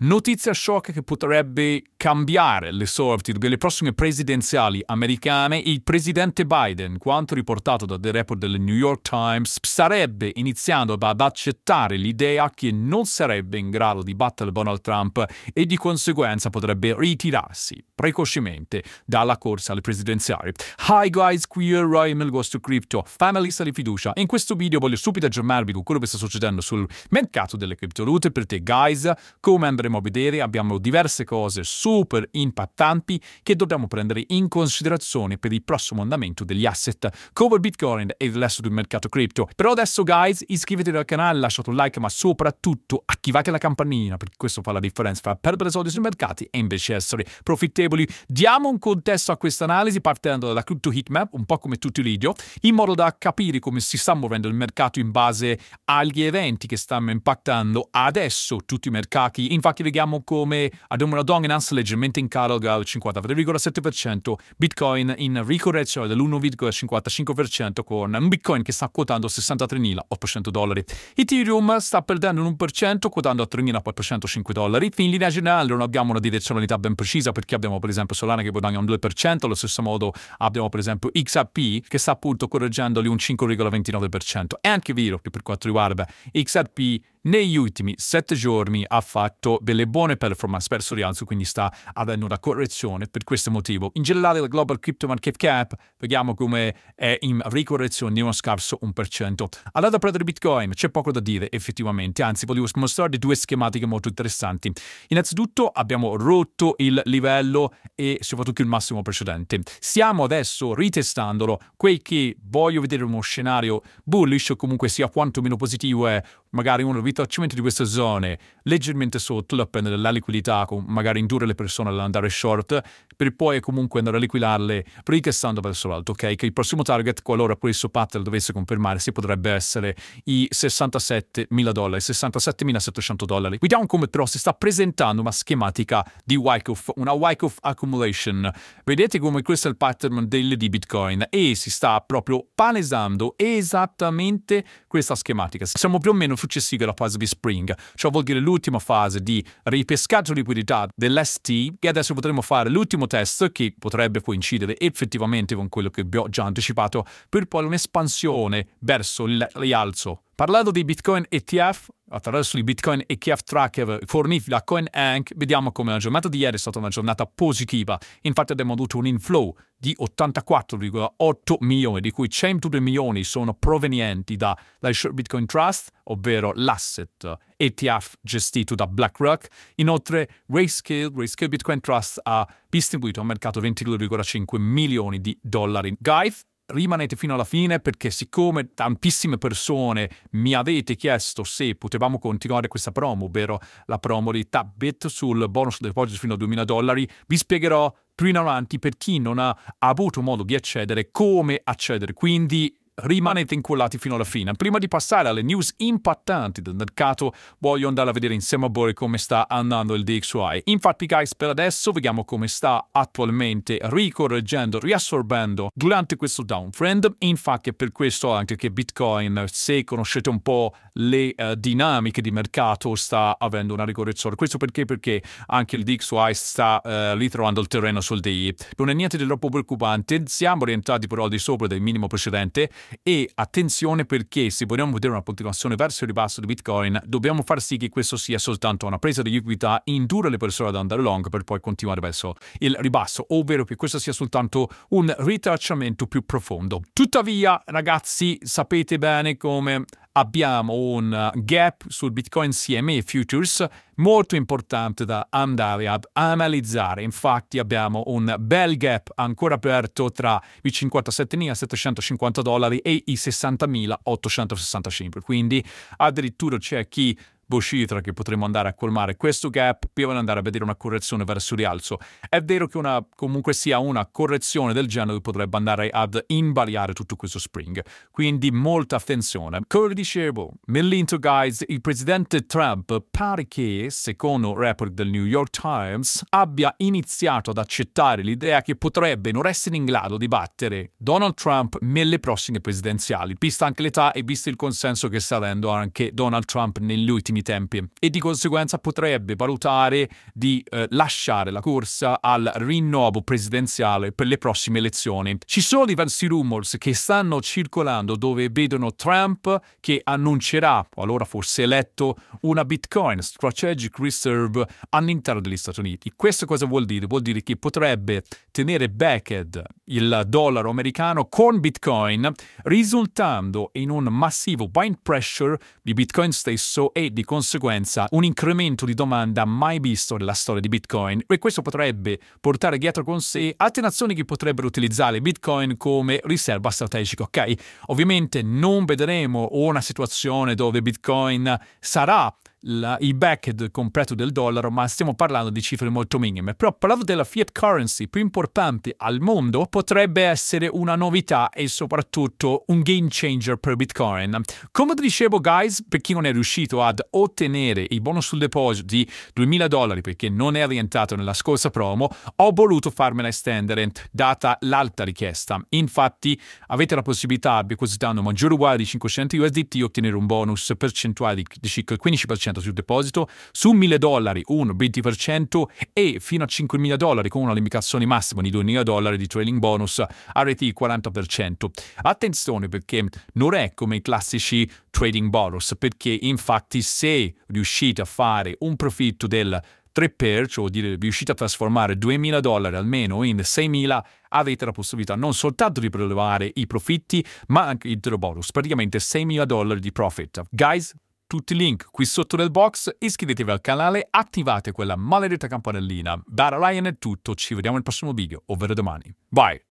Notizia shock che potrebbe cambiare le sorti delle prossime presidenziali americane. Il presidente Biden, quanto riportato da The Report del New York Times, sarebbe iniziando ad accettare l'idea che non sarebbe in grado di battere Donald Trump e di conseguenza potrebbe ritirarsi precocemente dalla corsa alle presidenziali. Hi guys, qui è Roy il vostro crypto, familyista di fiducia. In questo video voglio subito aggiornarvi con quello che sta succedendo sul mercato delle criptovalute per te guys, come andremo andremo a vedere abbiamo diverse cose super impattanti che dobbiamo prendere in considerazione per il prossimo andamento degli asset, cover Bitcoin e il resto del mercato cripto. Però adesso guys, iscrivetevi al canale, lasciate un like, ma soprattutto attivate la campanellina perché questo fa la differenza fra perdere soldi sui mercati e invece essere profittevoli. Diamo un contesto a questa analisi partendo dalla crypto heatmap, un po' come tutti i video, in modo da capire come si sta muovendo il mercato in base agli eventi che stanno impattando adesso tutti i mercati. Infatti che vediamo come ad una dominance leggermente in calo al 53,7%, Bitcoin in ricorrezione dell'1,55% con un Bitcoin che sta quotando 63.800 dollari. Ethereum sta perdendo un 1%, quotando a 3.405 dollari. In linea generale non abbiamo una direzionalità ben precisa perché abbiamo per esempio Solana che guadagna un 2%, allo stesso modo abbiamo per esempio XRP che sta appunto correggendoli un 5,29%. È anche vero che per quanto riguarda XRP negli ultimi sette giorni ha fatto delle buone performance verso rialzo, quindi sta avendo una correzione per questo motivo. In generale la Global Crypto Market Cap vediamo come è in ricorrezione di uno scarso 1%. Allora per Bitcoin c'è poco da dire effettivamente, anzi volevo mostrarvi due schematiche molto interessanti. Innanzitutto abbiamo rotto il livello e soprattutto il massimo precedente. Stiamo adesso ritestandolo, quei che voglio vedere uno scenario bullish o comunque sia quantomeno positivo è magari uno ritestando stracciamento di queste zone leggermente sotto la pena della liquidità, magari indurre le persone ad andare short, per poi comunque andare a liquidarle ricassando verso l'alto, ok? Che il prossimo target, qualora questo pattern dovesse confermarsi, potrebbe essere i 67.000 dollari, 67.700 dollari. Vediamo come però si sta presentando una schematica di Wyckoff, una Wyckoff accumulation. Vedete come questo è il pattern del, di Bitcoin e si sta proprio palesando esattamente questa schematica. Siamo più o meno successivi alla fase di Spring. Ciò vuol dire l'ultima fase di ripescaggio liquidità dell'ST e adesso potremo fare l'ultimo test che potrebbe coincidere effettivamente con quello che vi ho già anticipato per poi un'espansione verso il rialzo. Parlando di Bitcoin ETF, attraverso i bitcoin ETF chi tracker fornì la CoinHank, vediamo come la giornata di ieri è stata una giornata positiva. Infatti abbiamo avuto un inflow di 84,8 milioni, di cui 102 milioni sono provenienti dal Bitcoin Trust, ovvero l'asset ETF gestito da BlackRock. Inoltre Grayscale, Grayscale Bitcoin Trust ha distribuito al mercato 22,5 milioni di dollari. Guide rimanete fino alla fine perché siccome tantissime persone mi avete chiesto se potevamo continuare questa promo, ovvero la promo di Tabbit sul bonus deposito fino a 2000 dollari, vi spiegherò più in avanti per chi non ha avuto modo di accedere come accedere. Quindi rimanete incollati fino alla fine. Prima di passare alle news impattanti del mercato, voglio andare a vedere insieme a voi come sta andando il DXY. Infatti, guys, per adesso vediamo come sta attualmente ricorreggendo, riassorbendo durante questo downtrend. Infatti è per questo anche che Bitcoin, se conoscete un po' le uh, dinamiche di mercato, sta avendo una ricorrezione. Questo perché? Perché anche il DXY sta uh, eh, ritrovando il terreno sul DI. Non è niente di troppo preoccupante, siamo rientrati però al di sopra del minimo precedente e attenzione perché se vogliamo vedere una continuazione verso il ribasso di Bitcoin, dobbiamo far sì che questo sia soltanto una presa di liquidità, indurre le persone ad andare long per poi continuare verso il ribasso, ovvero che questo sia soltanto un ritracciamento più profondo. Tuttavia, ragazzi, sapete bene come abbiamo un eh, gap sul Bitcoin CME Futures molto importante da andare ad analizzare. Infatti abbiamo un bel gap ancora aperto tra i 57.750 dollari e i 60.865. Quindi addirittura c'è chi Boshitra che potremmo andare a colmare questo gap per andare a vedere una correzione verso rialzo. È vero che una, comunque sia una correzione del genere potrebbe andare ad imbaliare tutto questo spring, quindi molta attenzione. Come dicevo, nell'intro guys, il presidente Trump pare che, secondo un report del New York Times, abbia iniziato ad accettare l'idea che potrebbe non essere in grado di battere Donald Trump nelle prossime presidenziali, vista anche l'età e visto il consenso che sta avendo anche Donald Trump negli ultimi brevissimi tempi e di conseguenza potrebbe valutare di eh, lasciare la corsa al rinnovo presidenziale per le prossime elezioni. Ci sono diversi rumors che stanno circolando dove vedono Trump che annuncerà, o allora forse eletto, una Bitcoin Strategic Reserve all'interno degli Stati Uniti. Questo cosa vuol dire? Vuol dire che potrebbe tenere backed il dollaro americano con Bitcoin, risultando in un massivo bind pressure di Bitcoin stesso e di conseguenza un incremento di domanda mai visto nella storia di Bitcoin e questo potrebbe portare dietro con sé altre nazioni che potrebbero utilizzare Bitcoin come riserva strategica, ok? Ovviamente non vedremo una situazione dove Bitcoin sarà la, il backed completo del dollaro, ma stiamo parlando di cifre molto minime. Però parlare della fiat currency più importante al mondo potrebbe essere una novità e soprattutto un game changer per Bitcoin. Come dicevo, guys, per chi non è riuscito ad ottenere il bonus sul deposito di 2000 dollari perché non è rientrato nella scorsa promo, ho voluto farmela estendere data l'alta richiesta. Infatti, avete la possibilità, depositando maggiore uguale di 500 USDT, di ottenere un bonus percentuale di circa il 15% 10% sul deposito, su 1.000 dollari un 20% e fino a 5.000 dollari con una limitazione massima di 2.000 dollari di trading bonus RT 40%. Attenzione perché non è come i classici trading bonus, perché infatti se riuscite a fare un profitto del 3 cioè dire, riuscite a trasformare 2.000 dollari almeno in 6.000, avete la possibilità non soltanto di prelevare i profitti, ma anche il bonus, praticamente 6.000 dollari di profit. Guys, tutti i link qui sotto nel box, iscrivetevi al canale, attivate quella maledetta campanellina. Da Ryan è tutto, ci vediamo nel prossimo video, ovvero domani. Bye!